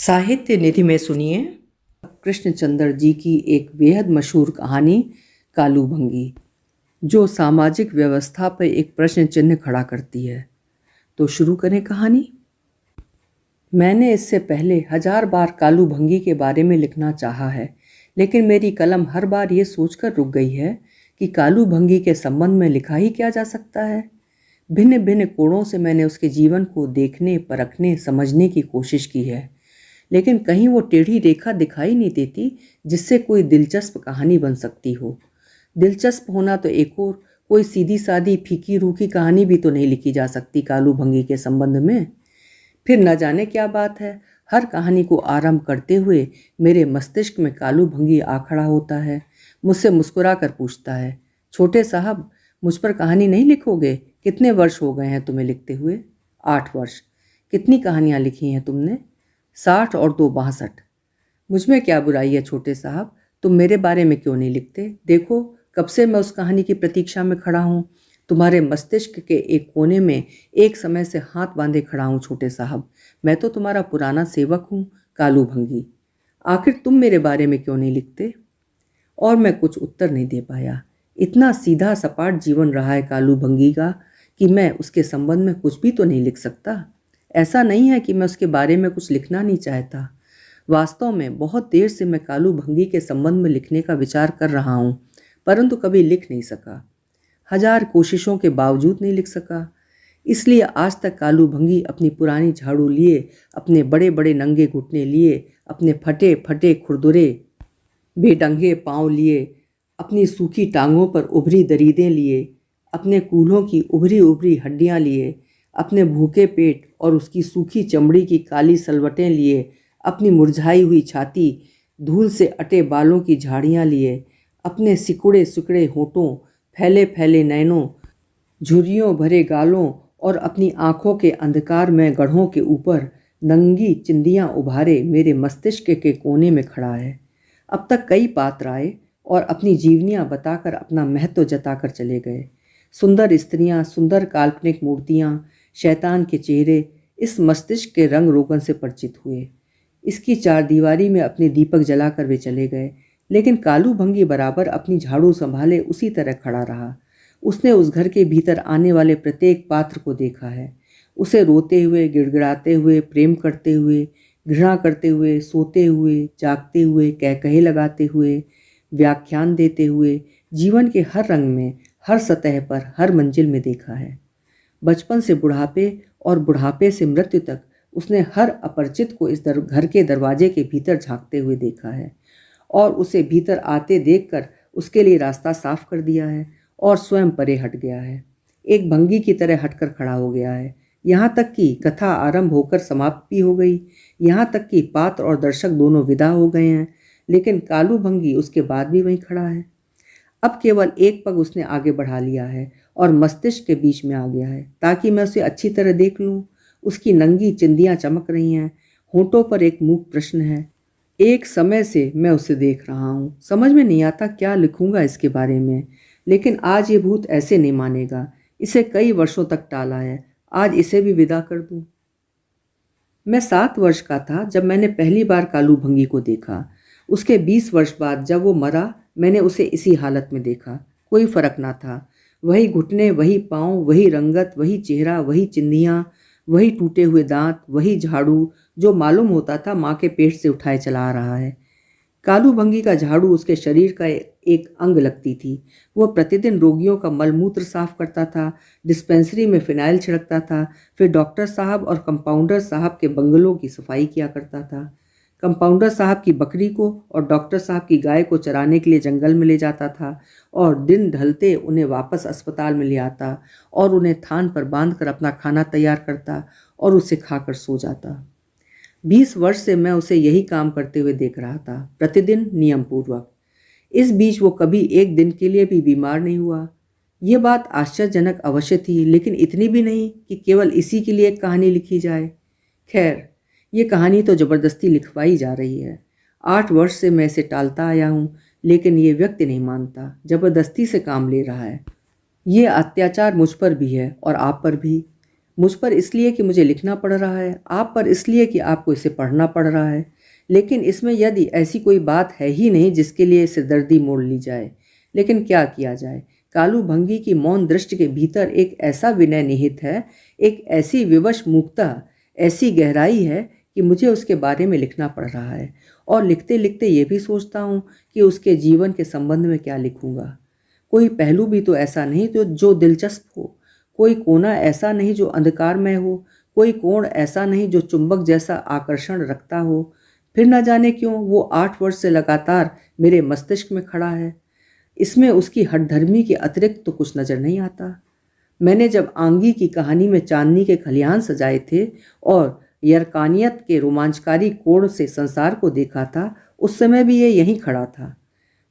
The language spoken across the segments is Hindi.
साहित्य निधि में सुनिए कृष्णचंद्र जी की एक बेहद मशहूर कहानी कालू भंगी जो सामाजिक व्यवस्था पर एक प्रश्न चिन्ह खड़ा करती है तो शुरू करें कहानी मैंने इससे पहले हजार बार कालू भंगी के बारे में लिखना चाहा है लेकिन मेरी कलम हर बार ये सोचकर रुक गई है कि कालू भंगी के संबंध में लिखा ही क्या जा सकता है भिन्न भिन्न कोणों से मैंने उसके जीवन को देखने परखने समझने की कोशिश की है लेकिन कहीं वो टेढ़ी रेखा दिखाई नहीं देती जिससे कोई दिलचस्प कहानी बन सकती हो दिलचस्प होना तो एक और कोई सीधी सादी फीकी रूखी कहानी भी तो नहीं लिखी जा सकती कालू भंगी के संबंध में फिर न जाने क्या बात है हर कहानी को आरंभ करते हुए मेरे मस्तिष्क में कालू भंगी आ खड़ा होता है मुझसे मुस्कुरा कर पूछता है छोटे साहब मुझ पर कहानी नहीं लिखोगे कितने वर्ष हो गए हैं तुम्हें लिखते हुए आठ वर्ष कितनी कहानियाँ लिखी हैं तुमने साठ और दो बासठ मुझमें क्या बुराई है छोटे साहब तुम मेरे बारे में क्यों नहीं लिखते देखो कब से मैं उस कहानी की प्रतीक्षा में खड़ा हूँ तुम्हारे मस्तिष्क के एक कोने में एक समय से हाथ बांधे खड़ा हूँ छोटे साहब मैं तो तुम्हारा पुराना सेवक हूँ कालू भंगी आखिर तुम मेरे बारे में क्यों नहीं लिखते और मैं कुछ उत्तर नहीं दे पाया इतना सीधा सपाट जीवन रहा है कालू भंगी का कि मैं उसके संबंध में कुछ भी तो नहीं लिख सकता ऐसा नहीं है कि मैं उसके बारे में कुछ लिखना नहीं चाहता वास्तव में बहुत देर से मैं कालू भंगी के संबंध में लिखने का विचार कर रहा हूँ परंतु कभी लिख नहीं सका हजार कोशिशों के बावजूद नहीं लिख सका इसलिए आज तक कालू भंगी अपनी पुरानी झाड़ू लिए अपने बड़े बड़े नंगे घुटने लिए अपने फटे फटे खुरदुरे बेडंगे पाँव लिए अपनी सूखी टांगों पर उभरी दरीदें लिए अपने कूल्हों की उभरी उभरी हड्डियाँ लिए अपने भूखे पेट और उसकी सूखी चमड़ी की काली सलवटें लिए अपनी मुरझाई हुई छाती धूल से अटे बालों की झाड़ियाँ लिए अपने सिकुड़े सिकड़े होठों फैले फैले नैनों झुरियों भरे गालों और अपनी आँखों के अंधकार में गढ़ों के ऊपर नंगी चिंदियाँ उभारे मेरे मस्तिष्क के कोने में खड़ा है अब तक कई पात्र आए और अपनी जीवनियाँ बताकर अपना महत्व जताकर चले गए सुंदर स्त्रियाँ सुंदर काल्पनिक मूर्तियाँ शैतान के चेहरे इस मस्तिष्क के रंग रोगन से परिचित हुए इसकी चार दीवारी में अपने दीपक जलाकर वे चले गए लेकिन कालू भंगी बराबर अपनी झाड़ू संभाले उसी तरह खड़ा रहा उसने उस घर के भीतर आने वाले प्रत्येक पात्र को देखा है उसे रोते हुए गिड़गिड़ाते हुए प्रेम करते हुए घृणा करते हुए सोते हुए जागते हुए कह कहे लगाते हुए व्याख्यान देते हुए जीवन के हर रंग में हर सतह पर हर मंजिल में देखा है बचपन से बुढ़ापे और बुढ़ापे से मृत्यु तक उसने हर अपरिचित को इस दर, घर के दरवाजे के भीतर झांकते हुए देखा है और उसे भीतर आते देखकर उसके लिए रास्ता साफ कर दिया है और स्वयं परे हट गया है एक भंगी की तरह हटकर खड़ा हो गया है यहाँ तक कि कथा आरंभ होकर समाप्त भी हो गई यहाँ तक कि पात्र और दर्शक दोनों विदा हो गए हैं लेकिन कालू भंगी उसके बाद भी वहीं खड़ा है अब केवल एक पग उसने आगे बढ़ा लिया है और मस्तिष्क के बीच में आ गया है ताकि मैं उसे अच्छी तरह देख लूँ उसकी नंगी चिंदियाँ चमक रही हैं होटों पर एक मूक प्रश्न है एक समय से मैं उसे देख रहा हूँ समझ में नहीं आता क्या लिखूँगा इसके बारे में लेकिन आज ये भूत ऐसे नहीं मानेगा इसे कई वर्षों तक टाला है आज इसे भी विदा कर दूँ मैं सात वर्ष का था जब मैंने पहली बार कालू भंगी को देखा उसके बीस वर्ष बाद जब वो मरा मैंने उसे इसी हालत में देखा कोई फ़र्क ना था वही घुटने वही पाँव वही रंगत वही चेहरा वही चिंदियाँ वही टूटे हुए दांत वही झाड़ू जो मालूम होता था माँ के पेट से उठाए चला आ रहा है कालू भंगी का झाड़ू उसके शरीर का एक अंग लगती थी वह प्रतिदिन रोगियों का मलमूत्र साफ करता था डिस्पेंसरी में फिनाइल छिड़कता था फिर डॉक्टर साहब और कंपाउंडर साहब के बंगलों की सफाई किया करता था कंपाउंडर साहब की बकरी को और डॉक्टर साहब की गाय को चराने के लिए जंगल में ले जाता था और दिन ढलते उन्हें वापस अस्पताल में ले आता और उन्हें थान पर बांध कर अपना खाना तैयार करता और उसे खाकर सो जाता बीस वर्ष से मैं उसे यही काम करते हुए देख रहा था प्रतिदिन नियम पूर्वक इस बीच वो कभी एक दिन के लिए भी बीमार नहीं हुआ ये बात आश्चर्यजनक अवश्य थी लेकिन इतनी भी नहीं कि केवल इसी के लिए एक कहानी लिखी जाए खैर ये कहानी तो ज़बरदस्ती लिखवाई जा रही है आठ वर्ष से मैं इसे टालता आया हूँ लेकिन ये व्यक्ति नहीं मानता ज़बरदस्ती से काम ले रहा है ये अत्याचार मुझ पर भी है और आप पर भी मुझ पर इसलिए कि मुझे लिखना पड़ रहा है आप पर इसलिए कि आपको इसे पढ़ना पड़ रहा है लेकिन इसमें यदि ऐसी कोई बात है ही नहीं जिसके लिए सिरदर्दी मोड़ ली जाए लेकिन क्या किया जाए कालू भंगी की मौन दृष्टि के भीतर एक ऐसा विनय निहित है एक ऐसी विवश मुक्ता ऐसी गहराई है कि मुझे उसके बारे में लिखना पड़ रहा है और लिखते लिखते ये भी सोचता हूँ कि उसके जीवन के संबंध में क्या लिखूँगा कोई पहलू भी तो ऐसा नहीं तो जो दिलचस्प हो कोई कोना ऐसा नहीं जो अंधकारमय हो कोई कोण ऐसा नहीं जो चुंबक जैसा आकर्षण रखता हो फिर न जाने क्यों वो आठ वर्ष से लगातार मेरे मस्तिष्क में खड़ा है इसमें उसकी धर्मी के अतिरिक्त तो कुछ नज़र नहीं आता मैंने जब आंगी की कहानी में चांदनी के खलिहान सजाए थे और यरकानियत के रोमांचकारी कोण से संसार को देखा था उस समय भी ये यहीं खड़ा था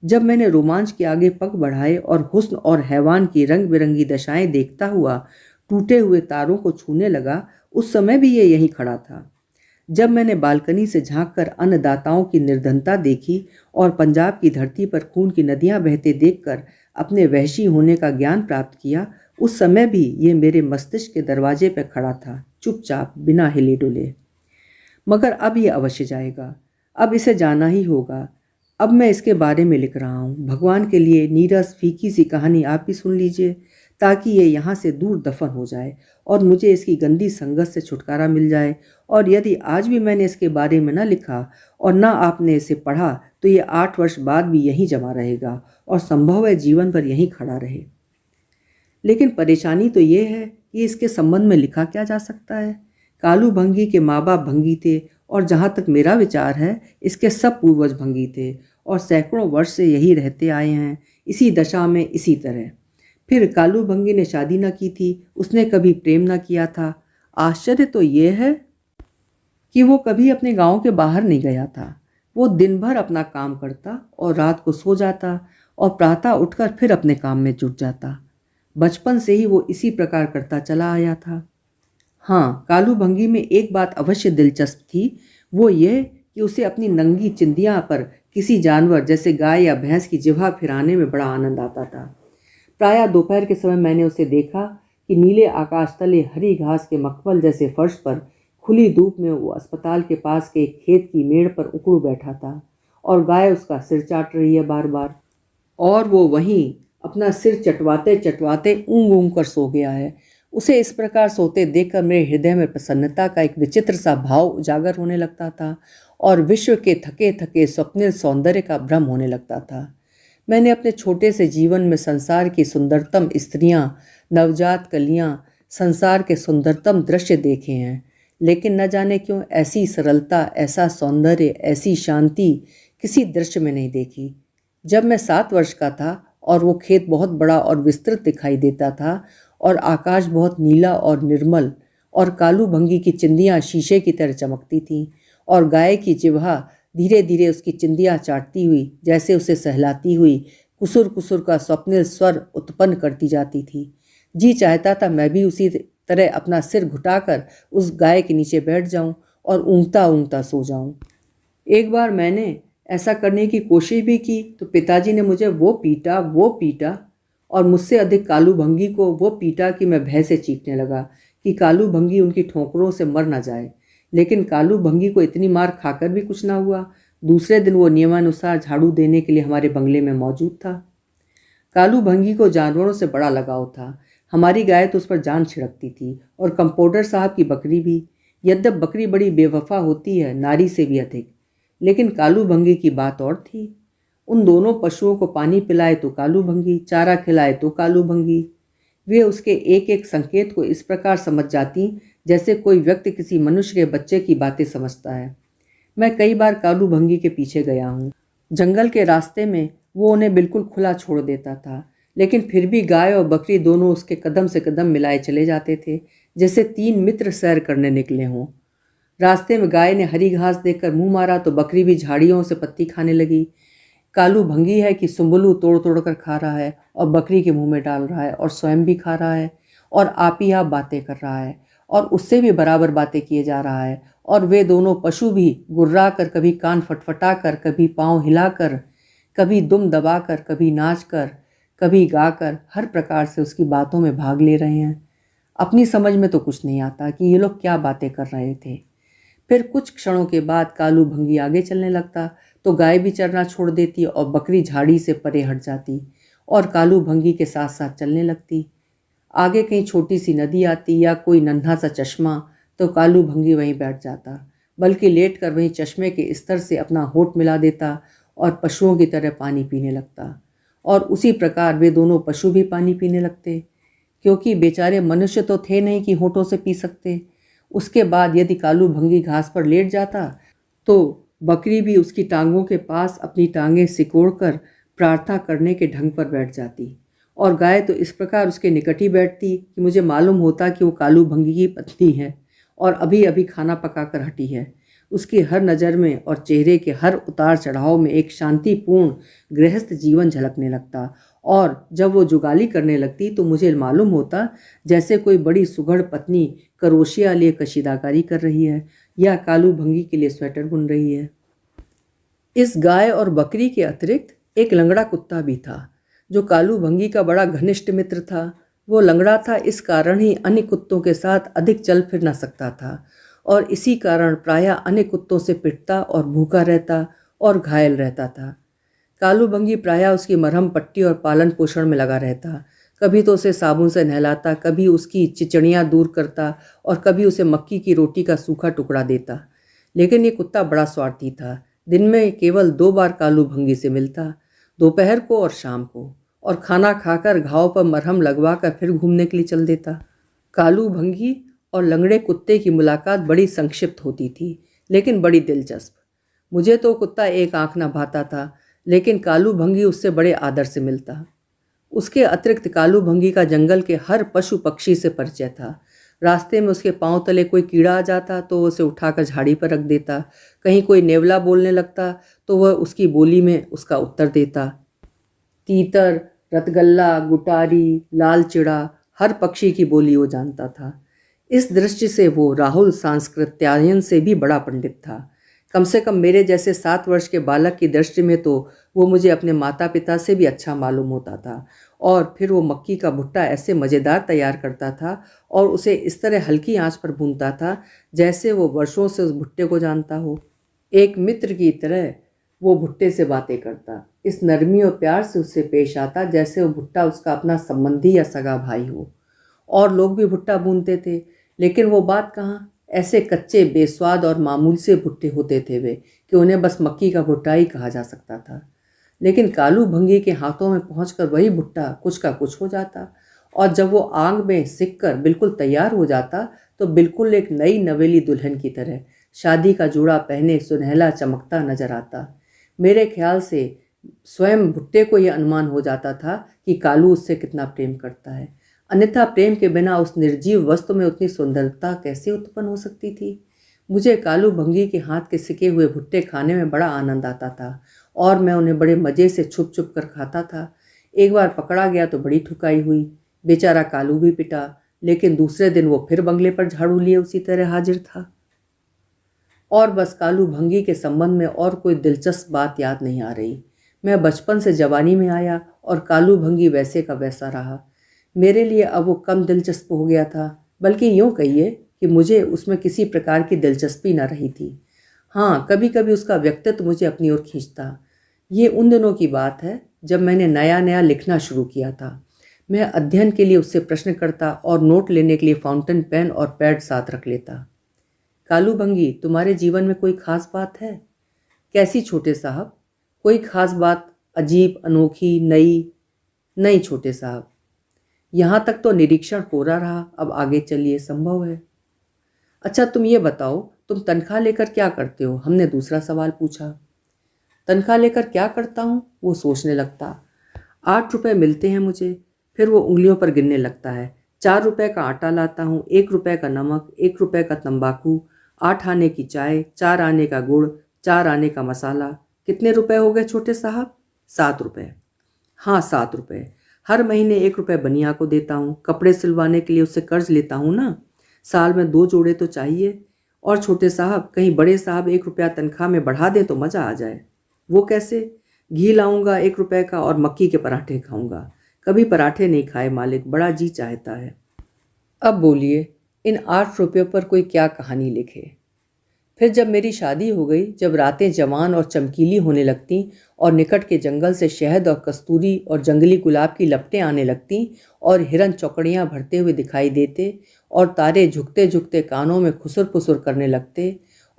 जब मैंने रोमांच के आगे पग बढ़ाए और हुस्न और हैवान की रंग बिरंगी दशाएं देखता हुआ टूटे हुए तारों को छूने लगा उस समय भी ये यहीं खड़ा था जब मैंने बालकनी से झाँक कर अन्नदाताओं की निर्धनता देखी और पंजाब की धरती पर खून की नदियां बहते देखकर अपने वहशी होने का ज्ञान प्राप्त किया उस समय भी ये मेरे मस्तिष्क के दरवाजे पर खड़ा था चुपचाप बिना हिले डुले मगर अब ये अवश्य जाएगा अब इसे जाना ही होगा अब मैं इसके बारे में लिख रहा हूँ भगवान के लिए नीरस फीकी सी कहानी आप भी सुन लीजिए ताकि ये यहाँ से दूर दफन हो जाए और मुझे इसकी गंदी संगत से छुटकारा मिल जाए और यदि आज भी मैंने इसके बारे में ना लिखा और ना आपने इसे पढ़ा तो ये आठ वर्ष बाद भी यहीं जमा रहेगा और संभव है जीवन भर यहीं खड़ा रहे लेकिन परेशानी तो ये है कि इसके संबंध में लिखा क्या जा सकता है कालू भंगी के माँ बाप भंगी थे और जहाँ तक मेरा विचार है इसके सब पूर्वज भंगी थे और सैकड़ों वर्ष से यही रहते आए हैं इसी दशा में इसी तरह फिर कालू भंगी ने शादी ना की थी उसने कभी प्रेम ना किया था आश्चर्य तो ये है कि वो कभी अपने गांव के बाहर नहीं गया था वो दिन भर अपना काम करता और रात को सो जाता और प्रातः उठकर फिर अपने काम में जुट जाता बचपन से ही वो इसी प्रकार करता चला आया था हाँ कालू भंगी में एक बात अवश्य दिलचस्प थी वो ये कि उसे अपनी नंगी चिंदियाँ पर किसी जानवर जैसे गाय या भैंस की जिवा फिराने में बड़ा आनंद आता था प्रायः दोपहर के समय मैंने उसे देखा कि नीले आकाश तले हरी घास के मखमल जैसे फर्श पर खुली धूप में वो अस्पताल के पास के एक खेत की मेड़ पर उकड़ू बैठा था और गाय उसका सिर चाट रही है बार बार और वो वहीं अपना सिर चटवाते चटवाते ऊँग ऊँग कर सो गया है उसे इस प्रकार सोते देखकर मेरे हृदय में प्रसन्नता का एक विचित्र सा भाव उजागर होने लगता था और विश्व के थके थके स्वप्निल सौंदर्य का भ्रम होने लगता था मैंने अपने छोटे से जीवन में संसार की सुंदरतम स्त्रियाँ नवजात कलियाँ संसार के सुंदरतम दृश्य देखे हैं लेकिन न जाने क्यों ऐसी सरलता ऐसा सौंदर्य ऐसी शांति किसी दृश्य में नहीं देखी जब मैं सात वर्ष का था और वो खेत बहुत बड़ा और विस्तृत दिखाई देता था और आकाश बहुत नीला और निर्मल और कालू भंगी की चिंदियाँ शीशे की तरह चमकती थीं और गाय की जिवा धीरे धीरे उसकी चिंदियाँ चाटती हुई जैसे उसे सहलाती हुई कुसुर कुसुर का स्वप्निल स्वर उत्पन्न करती जाती थी जी चाहता था मैं भी उसी तरह अपना सिर घुटाकर उस गाय के नीचे बैठ जाऊं और ऊँगता ऊँगता सो जाऊं। एक बार मैंने ऐसा करने की कोशिश भी की तो पिताजी ने मुझे वो पीटा वो पीटा और मुझसे अधिक कालू भंगी को वो पीटा कि मैं भय से चीखने लगा कि कालू भंगी उनकी ठोकरों से मर ना जाए लेकिन कालू भंगी को इतनी मार खाकर भी कुछ ना हुआ दूसरे दिन वो नियमानुसार झाड़ू देने के लिए हमारे बंगले में मौजूद था कालू भंगी को जानवरों से बड़ा लगाव था हमारी गाय तो उस पर जान छिड़कती थी और कंपाउंडर साहब की बकरी भी यद्यप बकरी बड़ी बेवफा होती है नारी से भी अधिक लेकिन कालू भंगी की बात और थी उन दोनों पशुओं को पानी पिलाए तो कालू भंगी चारा खिलाए तो कालू भंगी वे उसके एक एक संकेत को इस प्रकार समझ जाती जैसे कोई व्यक्ति किसी मनुष्य के बच्चे की बातें समझता है मैं कई बार कालू भंगी के पीछे गया हूँ जंगल के रास्ते में वो उन्हें बिल्कुल खुला छोड़ देता था लेकिन फिर भी गाय और बकरी दोनों उसके कदम से कदम मिलाए चले जाते थे जैसे तीन मित्र सैर करने निकले हों रास्ते में गाय ने हरी घास देखकर मुंह मारा तो बकरी भी झाड़ियों से पत्ती खाने लगी कालू भंगी है कि सुम्बलू तोड़ तोड़ कर खा रहा है और बकरी के मुंह में डाल रहा है और स्वयं भी खा रहा है और आप ही आप बातें कर रहा है और उससे भी बराबर बातें किए जा रहा है और वे दोनों पशु भी गुर्रा कर कभी कान फटफटा कर कभी पाँव हिला कर कभी दुम दबा कर कभी नाच कर कभी गा कर हर प्रकार से उसकी बातों में भाग ले रहे हैं अपनी समझ में तो कुछ नहीं आता कि ये लोग क्या बातें कर रहे थे फिर कुछ क्षणों के बाद कालू भंगी आगे चलने लगता तो गाय भी चरना छोड़ देती और बकरी झाड़ी से परे हट जाती और कालू भंगी के साथ साथ चलने लगती आगे कहीं छोटी सी नदी आती या कोई नन्हा सा चश्मा तो कालू भंगी वहीं बैठ जाता बल्कि लेट कर वहीं चश्मे के स्तर से अपना होठ मिला देता और पशुओं की तरह पानी पीने लगता और उसी प्रकार वे दोनों पशु भी पानी पीने लगते क्योंकि बेचारे मनुष्य तो थे नहीं कि होठों से पी सकते उसके बाद यदि कालू भंगी घास पर लेट जाता तो बकरी भी उसकी टांगों के पास अपनी टांगें सिकोड़ कर प्रार्थना करने के ढंग पर बैठ जाती और गाय तो इस प्रकार उसके निकट ही बैठती कि मुझे मालूम होता कि वो कालू भंगी की पत्नी है और अभी अभी खाना पकाकर हटी है उसकी हर नज़र में और चेहरे के हर उतार चढ़ाव में एक शांतिपूर्ण गृहस्थ जीवन झलकने लगता और जब वो जुगाली करने लगती तो मुझे मालूम होता जैसे कोई बड़ी सुघड़ पत्नी करोशिया लिए कशीदाकारी कर रही है या कालू भंगी के लिए स्वेटर बुन रही है इस गाय और बकरी के अतिरिक्त एक लंगड़ा कुत्ता भी था जो कालू भंगी का बड़ा घनिष्ठ मित्र था वो लंगड़ा था इस कारण ही अन्य कुत्तों के साथ अधिक चल फिर ना सकता था और इसी कारण प्रायः अनेक कुत्तों से पिटता और भूखा रहता और घायल रहता था कालू बंगी प्रायः उसकी मरहम पट्टी और पालन पोषण में लगा रहता कभी तो उसे साबुन से नहलाता कभी उसकी चिचड़ियाँ दूर करता और कभी उसे मक्की की रोटी का सूखा टुकड़ा देता लेकिन ये कुत्ता बड़ा स्वार्थी था दिन में केवल दो बार कालू भंगी से मिलता दोपहर को और शाम को और खाना खाकर घाव पर मरहम लगवा कर फिर घूमने के लिए चल देता कालू भंगी और लंगड़े कुत्ते की मुलाकात बड़ी संक्षिप्त होती थी लेकिन बड़ी दिलचस्प मुझे तो कुत्ता एक आँख ना भाता था लेकिन कालू भंगी उससे बड़े आदर से मिलता उसके अतिरिक्त कालू भंगी का जंगल के हर पशु पक्षी से परिचय था रास्ते में उसके पांव तले कोई कीड़ा आ जाता तो उसे उठाकर झाड़ी पर रख देता कहीं कोई नेवला बोलने लगता तो वह उसकी बोली में उसका उत्तर देता तीतर रतगल्ला गुटारी लाल चिड़ा हर पक्षी की बोली वो जानता था इस दृष्टि से वो राहुल सांस्कृत्यायन से भी बड़ा पंडित था कम से कम मेरे जैसे सात वर्ष के बालक की दृष्टि में तो वो मुझे अपने माता पिता से भी अच्छा मालूम होता था और फिर वो मक्की का भुट्टा ऐसे मज़ेदार तैयार करता था और उसे इस तरह हल्की आंच पर भूनता था जैसे वो वर्षों से उस भुट्टे को जानता हो एक मित्र की तरह वो भुट्टे से बातें करता इस नरमी और प्यार से उससे पेश आता जैसे वो भुट्टा उसका अपना संबंधी या सगा भाई हो और लोग भी भुट्टा भूनते थे लेकिन वो बात कहाँ ऐसे कच्चे बेस्वाद और मामूल से भुट्टे होते थे वे कि उन्हें बस मक्की का भुट्टा ही कहा जा सकता था लेकिन कालू भंगी के हाथों में पहुँच वही भुट्टा कुछ का कुछ हो जाता और जब वो आंग में सिक कर बिल्कुल तैयार हो जाता तो बिल्कुल एक नई नवेली दुल्हन की तरह शादी का जूड़ा पहने सुनहला चमकता नजर आता मेरे ख्याल से स्वयं भुट्टे को यह अनुमान हो जाता था कि कालू उससे कितना प्रेम करता है अन्यथा प्रेम के बिना उस निर्जीव वस्तु में उतनी सुंदरता कैसे उत्पन्न हो सकती थी मुझे कालू भंगी के हाथ के सिके हुए भुट्टे खाने में बड़ा आनंद आता था और मैं उन्हें बड़े मज़े से छुप छुप कर खाता था एक बार पकड़ा गया तो बड़ी ठुकाई हुई बेचारा कालू भी पिटा लेकिन दूसरे दिन वो फिर बंगले पर झाड़ू लिए उसी तरह हाजिर था और बस कालू भंगी के संबंध में और कोई दिलचस्प बात याद नहीं आ रही मैं बचपन से जवानी में आया और कालू भंगी वैसे का वैसा रहा मेरे लिए अब वो कम दिलचस्प हो गया था बल्कि यूँ कहिए कि मुझे उसमें किसी प्रकार की दिलचस्पी ना रही थी हाँ कभी कभी उसका व्यक्तित्व मुझे अपनी ओर खींचता ये उन दिनों की बात है जब मैंने नया नया लिखना शुरू किया था मैं अध्ययन के लिए उससे प्रश्न करता और नोट लेने के लिए फाउंटेन पेन और पैड साथ रख लेता कालू भंगी तुम्हारे जीवन में कोई खास बात है कैसी छोटे साहब कोई खास बात अजीब अनोखी नई नहीं छोटे साहब यहाँ तक तो निरीक्षण कोरा रहा अब आगे चलिए संभव है अच्छा तुम ये बताओ तुम तनख्वाह लेकर क्या करते हो हमने दूसरा सवाल पूछा तनख्वाह लेकर क्या करता हूँ वो सोचने लगता आठ रुपये मिलते हैं मुझे फिर वो उंगलियों पर गिनने लगता है चार रुपए का आटा लाता हूँ एक रुपए का नमक एक रुपए का तंबाकू आठ आने की चाय चार आने का गुड़ चार आने का मसाला कितने रुपए हो गए छोटे साहब सात रुपए हाँ सात रुपए हर महीने एक रुपये बनिया को देता हूँ कपड़े सिलवाने के लिए उससे कर्ज लेता हूँ ना साल में दो जोड़े तो चाहिए और छोटे साहब कहीं बड़े साहब एक रुपया तनख्वाह में बढ़ा दें तो मज़ा आ जाए वो कैसे घी लाऊंगा एक रुपये का और मक्की के पराठे खाऊंगा कभी पराठे नहीं खाए मालिक बड़ा जी चाहता है अब बोलिए इन आठ रुपयों पर कोई क्या कहानी लिखे फिर जब मेरी शादी हो गई जब रातें जवान और चमकीली होने लगती और निकट के जंगल से शहद और कस्तूरी और जंगली गुलाब की लपटें आने लगती और हिरन चौकड़ियाँ भरते हुए दिखाई देते और तारे झुकते झुकते कानों में खुसुर फुसुर करने लगते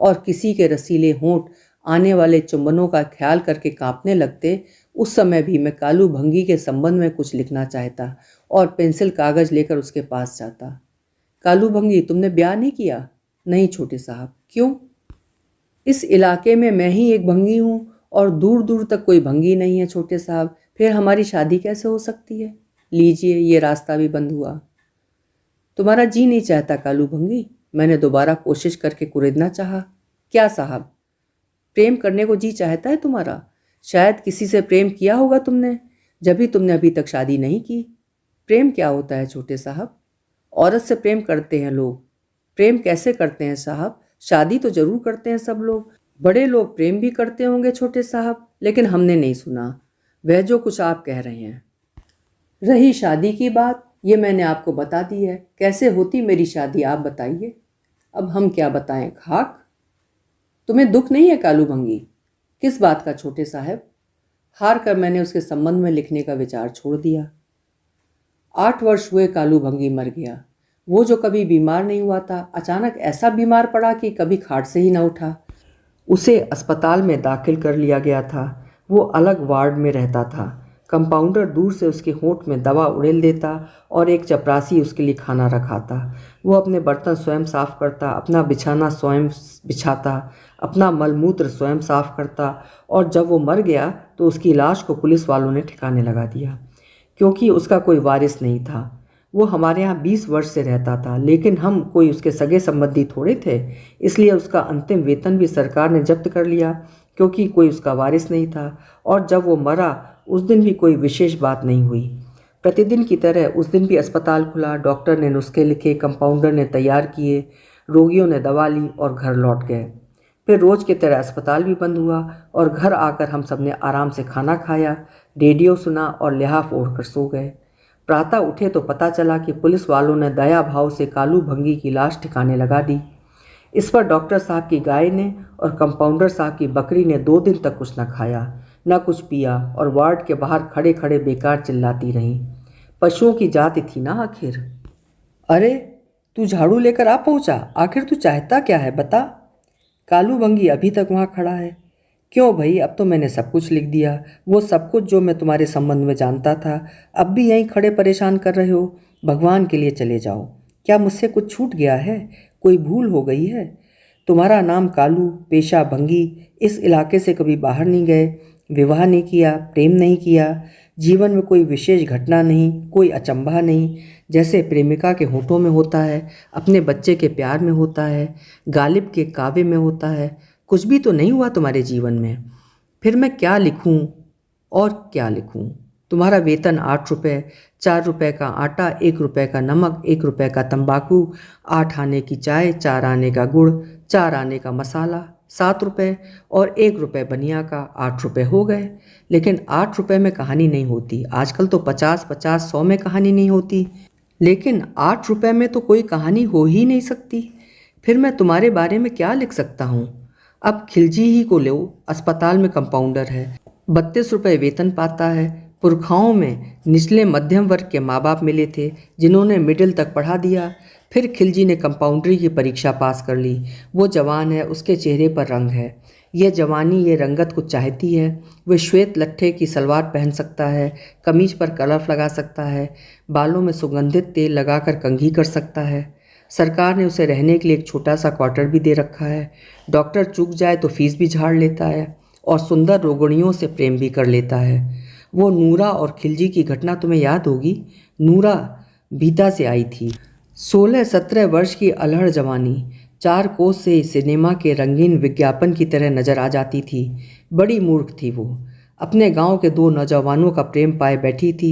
और किसी के रसीले होंठ आने वाले चुंबनों का ख्याल करके कांपने लगते उस समय भी मैं कालू भंगी के संबंध में कुछ लिखना चाहता और पेंसिल कागज़ लेकर उसके पास जाता कालू भंगी तुमने ब्याह नहीं किया नहीं छोटे साहब क्यों इस इलाके में मैं ही एक भंगी हूँ और दूर दूर तक कोई भंगी नहीं है छोटे साहब फिर हमारी शादी कैसे हो सकती है लीजिए ये रास्ता भी बंद हुआ तुम्हारा जी नहीं चाहता कालू भंगी मैंने दोबारा कोशिश करके कुरेदना चाहा क्या साहब प्रेम करने को जी चाहता है तुम्हारा शायद किसी से प्रेम किया होगा तुमने जब ही तुमने अभी तक शादी नहीं की प्रेम क्या होता है छोटे साहब औरत से प्रेम करते हैं लोग प्रेम कैसे करते हैं साहब शादी तो जरूर करते हैं सब लोग बड़े लोग प्रेम भी करते होंगे छोटे साहब लेकिन हमने नहीं सुना वह जो कुछ आप कह रहे हैं रही शादी की बात ये मैंने आपको बता दी है कैसे होती मेरी शादी आप बताइए अब हम क्या बताएं खाक तुम्हें दुख नहीं है कालू भंगी किस बात का छोटे साहब हार कर मैंने उसके संबंध में लिखने का विचार छोड़ दिया आठ वर्ष हुए कालू भंगी मर गया वो जो कभी बीमार नहीं हुआ था अचानक ऐसा बीमार पड़ा कि कभी खाट से ही ना उठा उसे अस्पताल में दाखिल कर लिया गया था वो अलग वार्ड में रहता था कंपाउंडर दूर से उसके होंठ में दवा उड़ेल देता और एक चपरासी उसके लिए खाना रखाता वो अपने बर्तन स्वयं साफ करता अपना बिछाना स्वयं बिछाता अपना मलमूत्र स्वयं साफ करता और जब वो मर गया तो उसकी लाश को पुलिस वालों ने ठिकाने लगा दिया क्योंकि उसका कोई वारिस नहीं था वो हमारे यहाँ बीस वर्ष से रहता था लेकिन हम कोई उसके सगे संबंधी थोड़े थे इसलिए उसका अंतिम वेतन भी सरकार ने जब्त कर लिया क्योंकि कोई उसका वारिस नहीं था और जब वो मरा उस दिन भी कोई विशेष बात नहीं हुई प्रतिदिन की तरह उस दिन भी अस्पताल खुला डॉक्टर ने नुस्खे लिखे कंपाउंडर ने तैयार किए रोगियों ने दवा ली और घर लौट गए फिर रोज़ की तरह अस्पताल भी बंद हुआ और घर आकर हम सब ने आराम से खाना खाया रेडियो सुना और लिहाफ ओढ़ कर सो गए प्रातः उठे तो पता चला कि पुलिस वालों ने दया भाव से कालू भंगी की लाश ठिकाने लगा दी इस पर डॉक्टर साहब की गाय ने और कंपाउंडर साहब की बकरी ने दो दिन तक कुछ न खाया न कुछ पिया और वार्ड के बाहर खड़े खड़े बेकार चिल्लाती रहीं पशुओं की जाति थी ना आखिर अरे तू झाड़ू लेकर आ पहुंचा आखिर तू चाहता क्या है बता कालू भंगी अभी तक वहाँ खड़ा है क्यों भाई अब तो मैंने सब कुछ लिख दिया वो सब कुछ जो मैं तुम्हारे संबंध में जानता था अब भी यहीं खड़े परेशान कर रहे हो भगवान के लिए चले जाओ क्या मुझसे कुछ छूट गया है कोई भूल हो गई है तुम्हारा नाम कालू पेशा भंगी इस इलाके से कभी बाहर नहीं गए विवाह नहीं किया प्रेम नहीं किया जीवन में कोई विशेष घटना नहीं कोई अचंभा नहीं जैसे प्रेमिका के होठों में होता है अपने बच्चे के प्यार में होता है गालिब के काव्य में होता है कुछ भी तो नहीं हुआ तुम्हारे जीवन में फिर मैं क्या लिखूं और क्या लिखूं तुम्हारा वेतन आठ रुपये चार रुपये का आटा एक रुपये का नमक एक रुपये का तंबाकू आठ आने की चाय चार आने का गुड़ चार आने का मसाला सात रुपये और एक रुपये बनिया का आठ रुपये हो गए लेकिन आठ रुपये में कहानी नहीं होती आजकल तो पचास पचास सौ में कहानी नहीं होती लेकिन आठ रुपये में तो कोई कहानी हो ही नहीं सकती फिर मैं तुम्हारे बारे में क्या लिख सकता हूँ अब खिलजी ही को लो अस्पताल में कंपाउंडर है बत्तीस रुपये वेतन पाता है पुरखाओं में निचले मध्यम वर्ग के माँ बाप मिले थे जिन्होंने मिडिल तक पढ़ा दिया फिर खिलजी ने कंपाउंड्री की परीक्षा पास कर ली वो जवान है उसके चेहरे पर रंग है यह जवानी ये रंगत को चाहती है वह श्वेत लट्ठे की सलवार पहन सकता है कमीज पर कलफ लगा सकता है बालों में सुगंधित तेल लगाकर कंघी कर सकता है सरकार ने उसे रहने के लिए एक छोटा सा क्वार्टर भी दे रखा है डॉक्टर चूक जाए तो फीस भी झाड़ लेता है और सुंदर रोगणियों से प्रेम भी कर लेता है वो नूरा और खिलजी की घटना तुम्हें याद होगी नूरा बीता से आई थी सोलह सत्रह वर्ष की अलहड़ जवानी चार कोस से सिनेमा के रंगीन विज्ञापन की तरह नज़र आ जाती थी बड़ी मूर्ख थी वो अपने गांव के दो नौजवानों का प्रेम पाए बैठी थी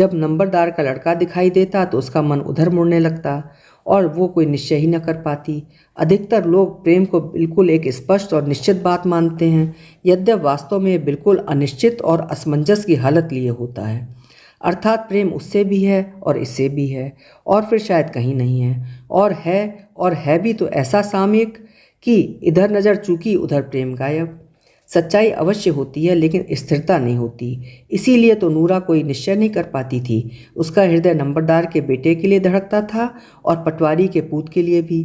जब नंबरदार का लड़का दिखाई देता तो उसका मन उधर मुड़ने लगता और वो कोई निश्चय ही न कर पाती अधिकतर लोग प्रेम को बिल्कुल एक स्पष्ट और निश्चित बात मानते हैं यद्यप वास्तव में बिल्कुल अनिश्चित और असमंजस की हालत लिए होता है अर्थात प्रेम उससे भी है और इससे भी है और फिर शायद कहीं नहीं है और है और है भी तो ऐसा सामयिक कि इधर नज़र चूकी उधर प्रेम गायब सच्चाई अवश्य होती है लेकिन स्थिरता नहीं होती इसीलिए तो नूरा कोई निश्चय नहीं कर पाती थी उसका हृदय नंबरदार के बेटे के लिए धड़कता था और पटवारी के पूत के लिए भी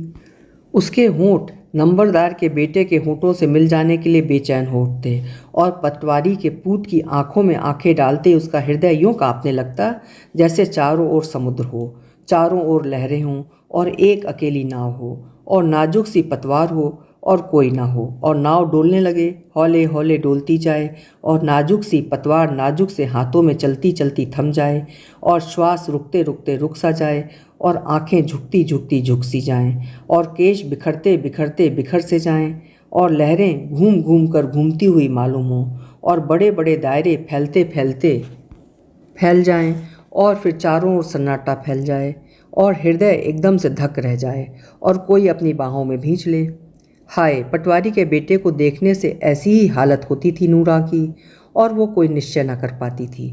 उसके होंठ नंबरदार के बेटे के होंठों से मिल जाने के लिए बेचैन होते और पटवारी के पूत की आंखों में आंखें डालते उसका हृदय यूँ कांपने लगता जैसे चारों ओर समुद्र हो चारों ओर लहरें हों और एक अकेली नाव हो और नाजुक सी पतवार हो और कोई ना हो और नाव डोलने लगे हौले हौले डोलती जाए और नाजुक सी पतवार नाजुक से हाथों में चलती चलती थम जाए और श्वास रुकते रुकते रुक सा जाए और आंखें झुकती झुकती झुक सी जाएँ और केश बिखरते बिखरते बिखर से जाएँ और लहरें घूम घूम कर घूमती हुई मालूम हों और बड़े बड़े दायरे फैलते फैलते फैल जाएँ और फिर चारों ओर सन्नाटा फैल जाए और हृदय एकदम से धक रह जाए और कोई अपनी बाहों में भींच ले हाय पटवारी के बेटे को देखने से ऐसी ही हालत होती थी नूरा की और वो कोई निश्चय ना कर पाती थी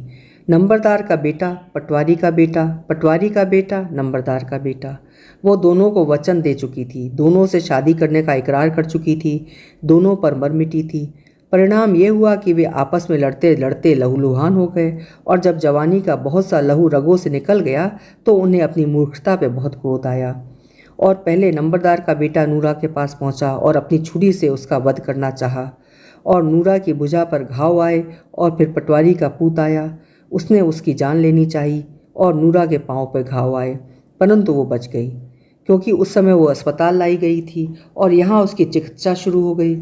नंबरदार का बेटा पटवारी का बेटा पटवारी का बेटा नंबरदार का बेटा वो दोनों को वचन दे चुकी थी दोनों से शादी करने का इकरार कर चुकी थी दोनों पर मर मिटी थी परिणाम ये हुआ कि वे आपस में लड़ते लड़ते लहूलुहान हो गए और जब जवानी का बहुत सा लहू रगों से निकल गया तो उन्हें अपनी मूर्खता पे बहुत क्रोध आया और पहले नंबरदार का बेटा नूरा के पास पहुंचा और अपनी छुरी से उसका वध करना चाहा और नूरा की भुजा पर घाव आए और फिर पटवारी का पूत आया उसने उसकी जान लेनी चाही और नूरा के पाँव पर घाव आए परंतु वो बच गई क्योंकि उस समय वो अस्पताल लाई गई थी और यहाँ उसकी चिकित्सा शुरू हो गई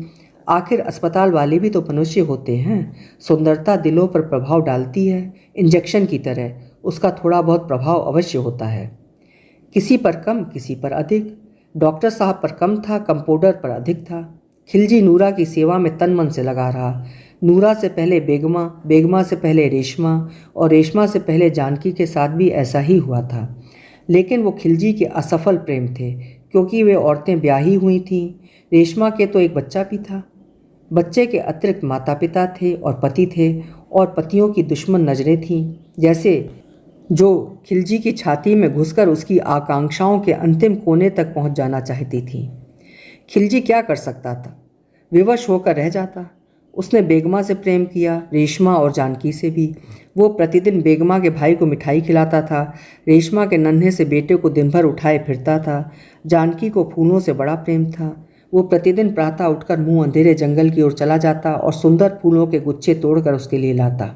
आखिर अस्पताल वाले भी तो मनुष्य होते हैं सुंदरता दिलों पर प्रभाव डालती है इंजेक्शन की तरह उसका थोड़ा बहुत प्रभाव अवश्य होता है किसी पर कम किसी पर अधिक डॉक्टर साहब पर कम था कंपाउंडर पर अधिक था खिलजी नूरा की सेवा में तन मन से लगा रहा नूरा से पहले बेगमा बेगमा से पहले रेशमा और रेशमा से पहले जानकी के साथ भी ऐसा ही हुआ था लेकिन वो खिलजी के असफल प्रेम थे क्योंकि वे औरतें ब्याही हुई थीं रेशमा के तो एक बच्चा भी था बच्चे के अतिरिक्त माता पिता थे और पति थे और पतियों की दुश्मन नजरें थीं जैसे जो खिलजी की छाती में घुसकर उसकी आकांक्षाओं के अंतिम कोने तक पहुंच जाना चाहती थी खिलजी क्या कर सकता था विवश होकर रह जाता उसने बेगमा से प्रेम किया रेशमा और जानकी से भी वो प्रतिदिन बेगमा के भाई को मिठाई खिलाता था रेशमा के नन्हे से बेटे को दिन भर उठाए फिरता था जानकी को फूलों से बड़ा प्रेम था वो प्रतिदिन प्रातः उठकर मुंह अंधेरे जंगल की ओर चला जाता और सुंदर फूलों के गुच्छे तोड़कर उसके लिए लाता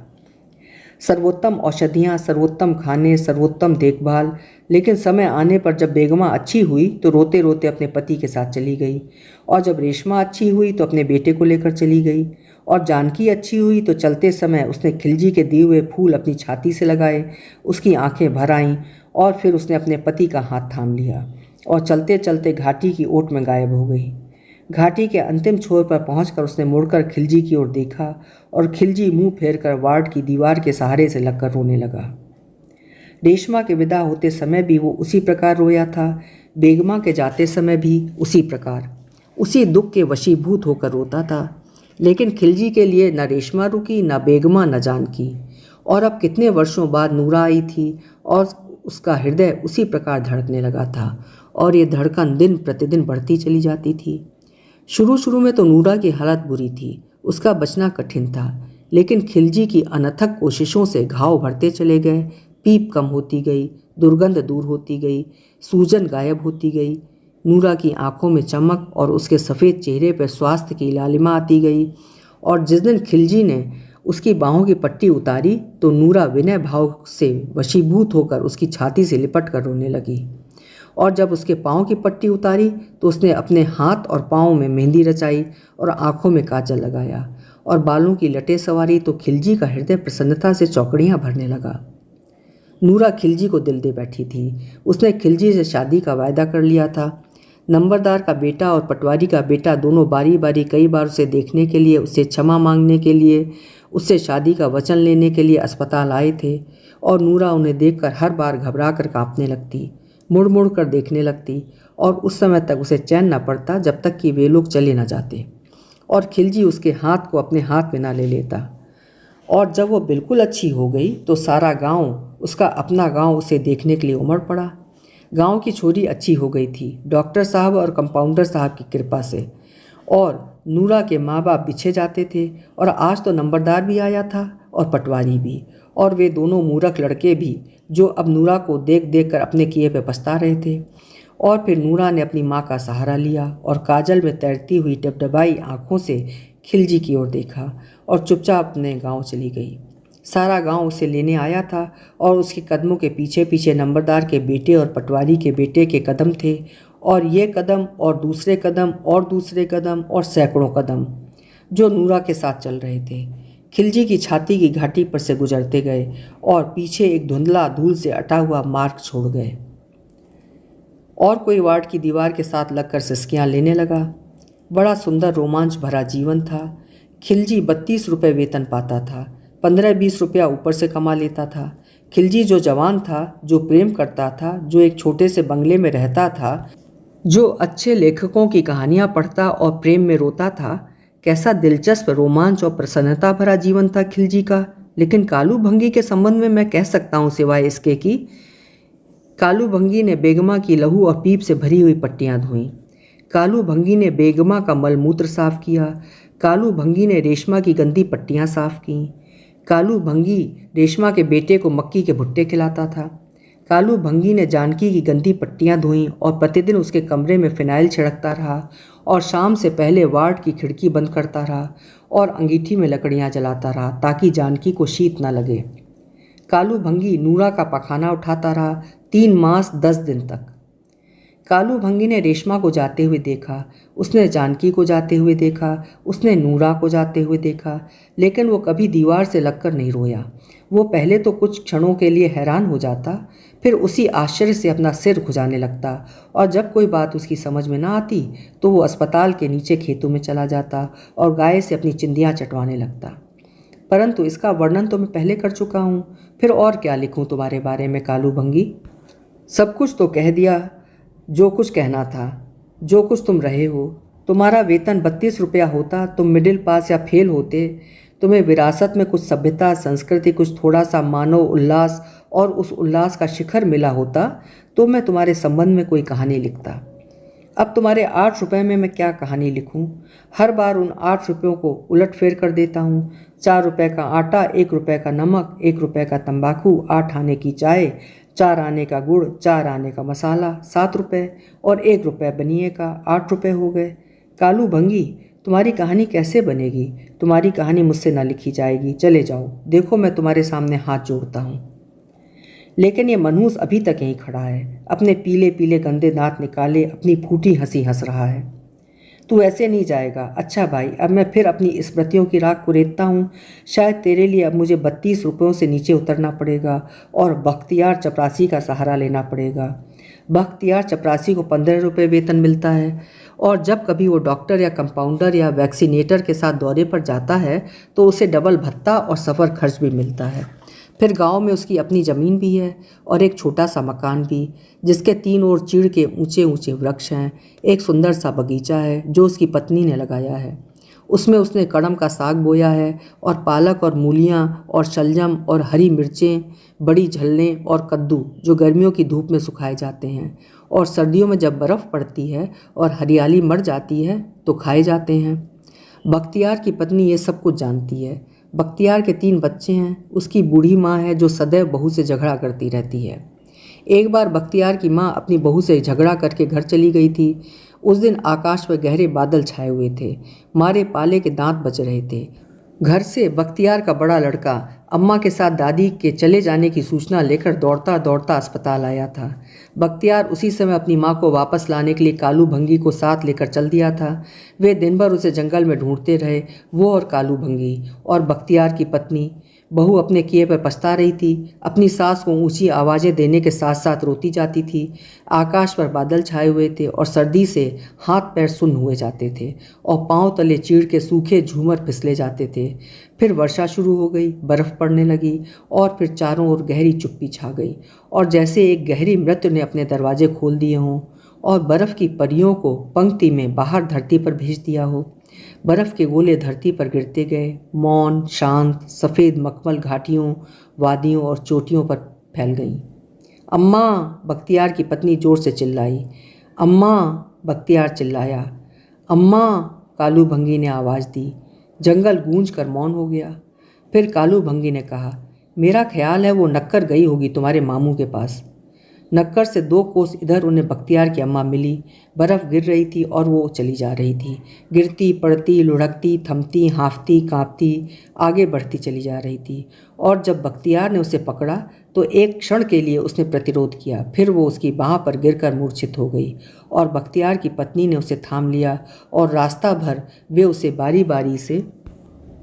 सर्वोत्तम औषधियाँ सर्वोत्तम खाने सर्वोत्तम देखभाल लेकिन समय आने पर जब बेगमा अच्छी हुई तो रोते रोते अपने पति के साथ चली गई और जब रेशमा अच्छी हुई तो अपने बेटे को लेकर चली गई और जानकी अच्छी हुई तो चलते समय उसने खिलजी के दिए हुए फूल अपनी छाती से लगाए उसकी आंखें भर आईं और फिर उसने अपने पति का हाथ थाम लिया और चलते चलते घाटी की ओट में गायब हो गई घाटी के अंतिम छोर पर पहुंचकर उसने मुड़कर खिलजी की ओर देखा और खिलजी मुंह फेर कर वार्ड की दीवार के सहारे से लगकर रोने लगा रेशमा के विदा होते समय भी वो उसी प्रकार रोया था बेगमा के जाते समय भी उसी प्रकार उसी दुख के वशीभूत होकर रोता था लेकिन खिलजी के लिए न रेशमा रुकी न बेगमा न जान की और अब कितने वर्षों बाद नूरा आई थी और उसका हृदय उसी प्रकार धड़कने लगा था और ये धड़कन दिन प्रतिदिन बढ़ती चली जाती थी शुरू शुरू में तो नूरा की हालत बुरी थी उसका बचना कठिन था लेकिन खिलजी की अनथक कोशिशों से घाव भरते चले गए पीप कम होती गई दुर्गंध दूर होती गई सूजन गायब होती गई नूरा की आंखों में चमक और उसके सफ़ेद चेहरे पर स्वास्थ्य की लालिमा आती गई और जिस दिन खिलजी ने उसकी बाहों की पट्टी उतारी तो नूरा विनय भाव से वशीभूत होकर उसकी छाती से लिपट कर रोने लगी और जब उसके पाँव की पट्टी उतारी तो उसने अपने हाथ और पाँव में मेहंदी रचाई और आँखों में काजल लगाया और बालों की लटे सवारी तो खिलजी का हृदय प्रसन्नता से चौकड़ियाँ भरने लगा नूरा खिलजी को दिल दे बैठी थी उसने खिलजी से शादी का वायदा कर लिया था नंबरदार का बेटा और पटवारी का बेटा दोनों बारी बारी कई बार उसे देखने के लिए उससे क्षमा मांगने के लिए उससे शादी का वचन लेने के लिए अस्पताल आए थे और नूरा उन्हें देखकर हर बार घबरा कर काँपने लगती मुड़ मुड़ कर देखने लगती और उस समय तक उसे चैन न पड़ता जब तक कि वे लोग चले न जाते और खिलजी उसके हाथ को अपने हाथ में ना ले लेता और जब वो बिल्कुल अच्छी हो गई तो सारा गांव उसका अपना गांव उसे देखने के लिए उमड़ पड़ा गांव की छोरी अच्छी हो गई थी डॉक्टर साहब और कंपाउंडर साहब की कृपा से और नूरा के माँ बाप पीछे जाते थे और आज तो नंबरदार भी आया था और पटवारी भी और वे दोनों मूरख लड़के भी जो अब नूरा को देख देख कर अपने किए पे पछता रहे थे और फिर नूरा ने अपनी माँ का सहारा लिया और काजल में तैरती हुई डबडबाई आँखों से खिलजी की ओर देखा और चुपचाप अपने गांव चली गई सारा गांव उसे लेने आया था और उसके कदमों के पीछे पीछे नंबरदार के बेटे और पटवारी के बेटे के कदम थे और ये कदम और दूसरे कदम और दूसरे कदम और सैकड़ों कदम जो नूरा के साथ चल रहे थे खिलजी की छाती की घाटी पर से गुजरते गए और पीछे एक धुंधला धूल से अटा हुआ मार्ग छोड़ गए और कोई वार्ड की दीवार के साथ लगकर सिस्कियाँ लेने लगा बड़ा सुंदर रोमांच भरा जीवन था खिलजी बत्तीस रुपये वेतन पाता था पंद्रह बीस रुपया ऊपर से कमा लेता था खिलजी जो जवान था जो प्रेम करता था जो एक छोटे से बंगले में रहता था जो अच्छे लेखकों की कहानियाँ पढ़ता और प्रेम में रोता था कैसा दिलचस्प रोमांच और प्रसन्नता भरा जीवन था खिलजी का लेकिन कालू भंगी के संबंध में मैं कह सकता हूँ सिवाय इसके कि कालू भंगी ने बेगमा की लहू और पीप से भरी हुई पट्टियाँ धोईं कालू भंगी ने बेगमा का मलमूत्र साफ किया कालू भंगी ने रेशमा की गंदी पट्टियाँ साफ कीं कालू भंगी रेशमा के बेटे को मक्की के भुट्टे खिलाता था कालू भंगी ने जानकी की गंदी पट्टियां धोईं और प्रतिदिन उसके कमरे में फिनाइल छिड़कता रहा और शाम से पहले वार्ड की खिड़की बंद करता रहा और अंगीठी में लकड़ियां जलाता रहा ताकि जानकी को शीत न लगे कालू भंगी नूरा का पखाना उठाता रहा तीन मास दस दिन तक कालू भंगी ने रेशमा को जाते हुए देखा उसने जानकी को जाते हुए देखा उसने नूरा को जाते हुए देखा लेकिन वो कभी दीवार से लगकर नहीं रोया वो पहले तो कुछ क्षणों के लिए हैरान हो जाता फिर उसी आश्चर्य से अपना सिर खुजाने लगता और जब कोई बात उसकी समझ में ना आती तो वो अस्पताल के नीचे खेतों में चला जाता और गाय से अपनी चिंदियाँ चटवाने लगता परंतु इसका वर्णन तो मैं पहले कर चुका हूँ फिर और क्या लिखूँ तुम्हारे बारे में कालू भंगी सब कुछ तो कह दिया जो कुछ कहना था जो कुछ तुम रहे हो तुम्हारा वेतन बत्तीस रुपया होता तुम मिडिल पास या फेल होते तुम्हें विरासत में कुछ सभ्यता संस्कृति कुछ थोड़ा सा मानव उल्लास और उस उल्लास का शिखर मिला होता तो मैं तुम्हारे संबंध में कोई कहानी लिखता अब तुम्हारे आठ रुपये में मैं क्या कहानी लिखूं? हर बार उन आठ रुपयों को उलट फेर कर देता हूँ चार रुपये का आटा एक रुपये का नमक एक रुपये का तंबाकू आठ आने की चाय चार आने का गुड़ चार आने का मसाला सात रुपये और एक रुपये बनिए का आठ रुपये हो गए कालू भंगी तुम्हारी कहानी कैसे बनेगी तुम्हारी कहानी मुझसे ना लिखी जाएगी चले जाओ देखो मैं तुम्हारे सामने हाथ जोड़ता हूँ लेकिन ये मनहूस अभी तक यहीं खड़ा है अपने पीले पीले गंदे दांत निकाले अपनी फूटी हंसी हंस रहा है तू ऐसे नहीं जाएगा अच्छा भाई अब मैं फिर अपनी स्मृतियों की राख कुरेदता हूँ शायद तेरे लिए अब मुझे बत्तीस रुपयों से नीचे उतरना पड़ेगा और बख्तियार चपरासी का सहारा लेना पड़ेगा बख्तियार चपरासी को पंद्रह रुपये वेतन मिलता है और जब कभी वो डॉक्टर या कंपाउंडर या वैक्सीनेटर के साथ दौरे पर जाता है तो उसे डबल भत्ता और सफ़र खर्च भी मिलता है फिर गांव में उसकी अपनी ज़मीन भी है और एक छोटा सा मकान भी जिसके तीन ओर चीड़ के ऊंचे ऊंचे वृक्ष हैं एक सुंदर सा बगीचा है जो उसकी पत्नी ने लगाया है उसमें उसने कड़म का साग बोया है और पालक और मूलियाँ और शलजम और हरी मिर्चें बड़ी झलने और कद्दू जो गर्मियों की धूप में सुखाए जाते हैं और सर्दियों में जब बर्फ़ पड़ती है और हरियाली मर जाती है तो खाए जाते हैं बख्तियार की पत्नी ये सब कुछ जानती है बख्तियार के तीन बच्चे हैं उसकी बूढ़ी माँ है जो सदैव बहू से झगड़ा करती रहती है एक बार बख्तियार की माँ अपनी बहू से झगड़ा करके घर चली गई थी उस दिन आकाश में गहरे बादल छाए हुए थे मारे पाले के दांत बच रहे थे घर से बख्तियार का बड़ा लड़का अम्मा के साथ दादी के चले जाने की सूचना लेकर दौड़ता दौड़ता अस्पताल आया था बख्तियार उसी समय अपनी माँ को वापस लाने के लिए कालू भंगी को साथ लेकर चल दिया था वे दिन भर उसे जंगल में ढूंढते रहे वो और कालू भंगी और बख्तियार की पत्नी बहू अपने किए पर पछता रही थी अपनी सास को ऊंची आवाज़ें देने के साथ साथ रोती जाती थी आकाश पर बादल छाए हुए थे और सर्दी से हाथ पैर सुन्न हुए जाते थे और पांव तले चीड़ के सूखे झूमर फिसले जाते थे फिर वर्षा शुरू हो गई बर्फ़ पड़ने लगी और फिर चारों ओर गहरी चुप्पी छा गई और जैसे एक गहरी मृत्यु ने अपने दरवाजे खोल दिए हों और बर्फ़ की परियों को पंक्ति में बाहर धरती पर भेज दिया हो बर्फ़ के गोले धरती पर गिरते गए मौन शांत सफ़ेद मखमल घाटियों वादियों और चोटियों पर फैल गईं अम्मा बख्तियार की पत्नी ज़ोर से चिल्लाई अम्मा बख्तियार चिल्लाया अम्मा कालू भंगी ने आवाज़ दी जंगल गूंज कर मौन हो गया फिर कालू भंगी ने कहा मेरा ख्याल है वो नक्कर गई होगी तुम्हारे मामू के पास नक्कर से दो कोस इधर उन्हें बख्तियार की अम्मा मिली बर्फ़ गिर रही थी और वो चली जा रही थी गिरती पड़ती लुढ़कती थमती हाँफती कांपती आगे बढ़ती चली जा रही थी और जब बख्तियार ने उसे पकड़ा तो एक क्षण के लिए उसने प्रतिरोध किया फिर वो उसकी बाह पर गिरकर मूर्छित हो गई और बख्तियार की पत्नी ने उसे थाम लिया और रास्ता भर वे उसे बारी बारी से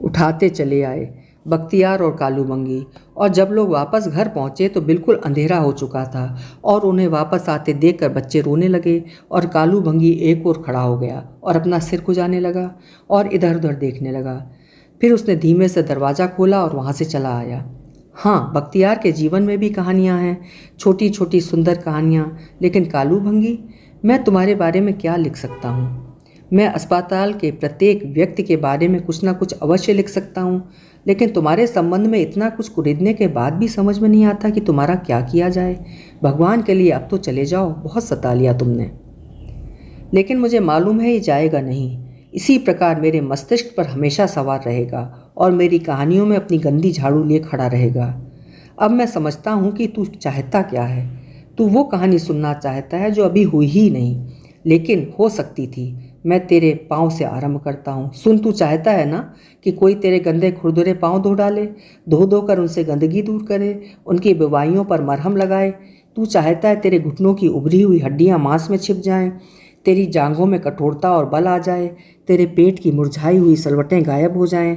उठाते चले आए बख्तियार और कालू मंगी और जब लोग वापस घर पहुंचे तो बिल्कुल अंधेरा हो चुका था और उन्हें वापस आते देखकर बच्चे रोने लगे और कालू भंगी एक और खड़ा हो गया और अपना सिर खुजाने लगा और इधर उधर देखने लगा फिर उसने धीमे से दरवाज़ा खोला और वहाँ से चला आया हाँ बख्तियार के जीवन में भी कहानियाँ हैं छोटी छोटी सुंदर कहानियाँ लेकिन कालू भंगी मैं तुम्हारे बारे में क्या लिख सकता हूँ मैं अस्पताल के प्रत्येक व्यक्ति के बारे में कुछ ना कुछ अवश्य लिख सकता हूँ लेकिन तुम्हारे संबंध में इतना कुछ कुरीदने के बाद भी समझ में नहीं आता कि तुम्हारा क्या किया जाए भगवान के लिए अब तो चले जाओ बहुत सता लिया तुमने लेकिन मुझे मालूम है ये जाएगा नहीं इसी प्रकार मेरे मस्तिष्क पर हमेशा सवार रहेगा और मेरी कहानियों में अपनी गंदी झाड़ू लिए खड़ा रहेगा अब मैं समझता हूँ कि तू चाहता क्या है तू वो कहानी सुनना चाहता है जो अभी हुई ही नहीं लेकिन हो सकती थी मैं तेरे पाँव से आरंभ करता हूँ सुन तू चाहता है ना कि कोई तेरे गंदे खुरदुरे पाँव धो डाले धो धोकर उनसे गंदगी दूर करे उनकी बीमारियों पर मरहम लगाए तू चाहता है तेरे घुटनों की उभरी हुई हड्डियाँ मांस में छिप जाएं तेरी जांघों में कठोरता और बल आ जाए तेरे पेट की मुरझाई हुई सलवटें गायब हो जाएं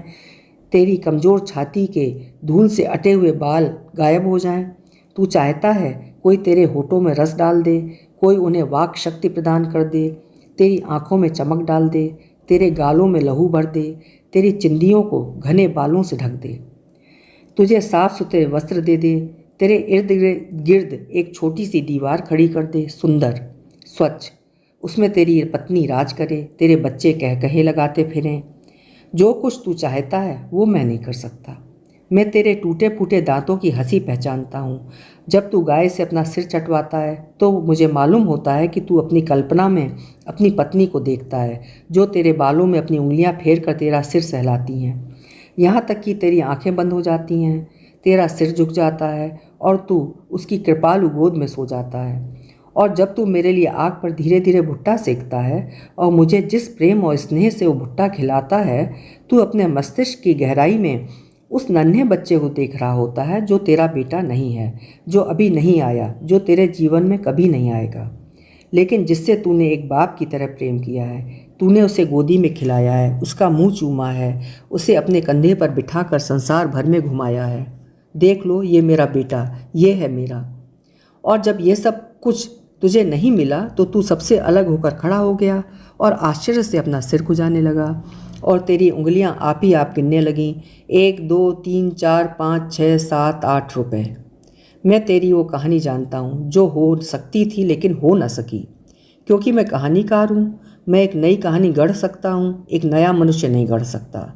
तेरी कमज़ोर छाती के धूल से अटे हुए बाल गायब हो जाएं तू चाहता है कोई तेरे होठों में रस डाल दे कोई उन्हें वाक शक्ति प्रदान कर दे तेरी आँखों में चमक डाल दे तेरे गालों में लहू भर दे तेरी चिंदियों को घने बालों से ढक दे तुझे साफ सुथरे वस्त्र दे दे तेरे इर्द गिर्द एक छोटी सी दीवार खड़ी कर दे सुंदर स्वच्छ उसमें तेरी पत्नी राज करे तेरे बच्चे कह कहे लगाते फिरें जो कुछ तू चाहता है वो मैं नहीं कर सकता मैं तेरे टूटे फूटे दांतों की हंसी पहचानता हूँ जब तू गाय से अपना सिर चटवाता है तो मुझे मालूम होता है कि तू अपनी कल्पना में अपनी पत्नी को देखता है जो तेरे बालों में अपनी उंगलियाँ फेर कर तेरा सिर सहलाती हैं यहाँ तक कि तेरी आँखें बंद हो जाती हैं तेरा सिर झुक जाता है और तू उसकी कृपालु गोद में सो जाता है और जब तू मेरे लिए आग पर धीरे धीरे भुट्टा सेकता है और मुझे जिस प्रेम और स्नेह से वो भुट्टा खिलाता है तू अपने मस्तिष्क की गहराई में उस नन्हे बच्चे को देख रहा होता है जो तेरा बेटा नहीं है जो अभी नहीं आया जो तेरे जीवन में कभी नहीं आएगा लेकिन जिससे तूने एक बाप की तरह प्रेम किया है तूने उसे गोदी में खिलाया है उसका मुंह चूमा है उसे अपने कंधे पर बिठाकर संसार भर में घुमाया है देख लो ये मेरा बेटा ये है मेरा और जब ये सब कुछ तुझे नहीं मिला तो तू सबसे अलग होकर खड़ा हो गया और आश्चर्य से अपना सिर खुजाने लगा और तेरी उंगलियां आप ही आप गिनने लगीं एक दो तीन चार पाँच छः सात आठ रुपए मैं तेरी वो कहानी जानता हूँ जो हो सकती थी लेकिन हो ना सकी क्योंकि मैं कहानीकार हूँ मैं एक नई कहानी गढ़ सकता हूँ एक नया मनुष्य नहीं गढ़ सकता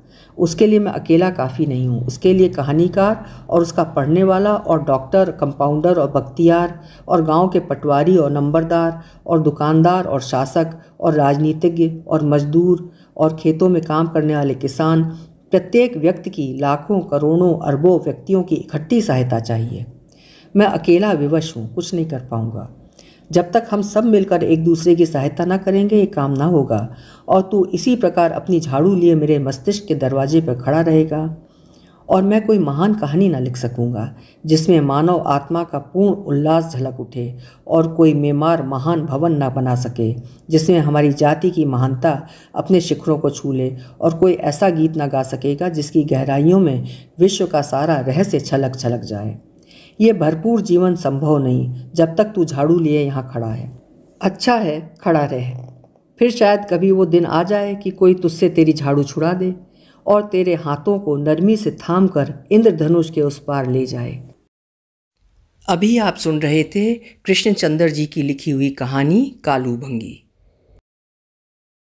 उसके लिए मैं अकेला काफ़ी नहीं हूँ उसके लिए कहानीकार और उसका पढ़ने वाला और डॉक्टर कंपाउंडर और बख्तियार और गांव के पटवारी और नंबरदार और दुकानदार और शासक और राजनीतिज्ञ और मजदूर और खेतों में काम करने वाले किसान प्रत्येक व्यक्ति की लाखों करोड़ों अरबों व्यक्तियों की इकट्ठी सहायता चाहिए मैं अकेला विवश हूँ कुछ नहीं कर पाऊँगा जब तक हम सब मिलकर एक दूसरे की सहायता ना करेंगे ये काम ना होगा और तू इसी प्रकार अपनी झाड़ू लिए मेरे मस्तिष्क के दरवाजे पर खड़ा रहेगा और मैं कोई महान कहानी ना लिख सकूँगा जिसमें मानव आत्मा का पूर्ण उल्लास झलक उठे और कोई मेमार महान भवन ना बना सके जिसमें हमारी जाति की महानता अपने शिखरों को छू ले और कोई ऐसा गीत ना गा सकेगा जिसकी गहराइयों में विश्व का सारा रहस्य छलक छलक जाए ये भरपूर जीवन संभव नहीं जब तक तू झाड़ू लिए यहाँ खड़ा है अच्छा है खड़ा रहे फिर शायद कभी वो दिन आ जाए कि कोई तुझसे तेरी झाड़ू छुड़ा दे और तेरे हाथों को नरमी से थाम कर इंद्रधनुष के उस पार ले जाए अभी आप सुन रहे थे कृष्णचंद्र जी की लिखी हुई कहानी कालू भंगी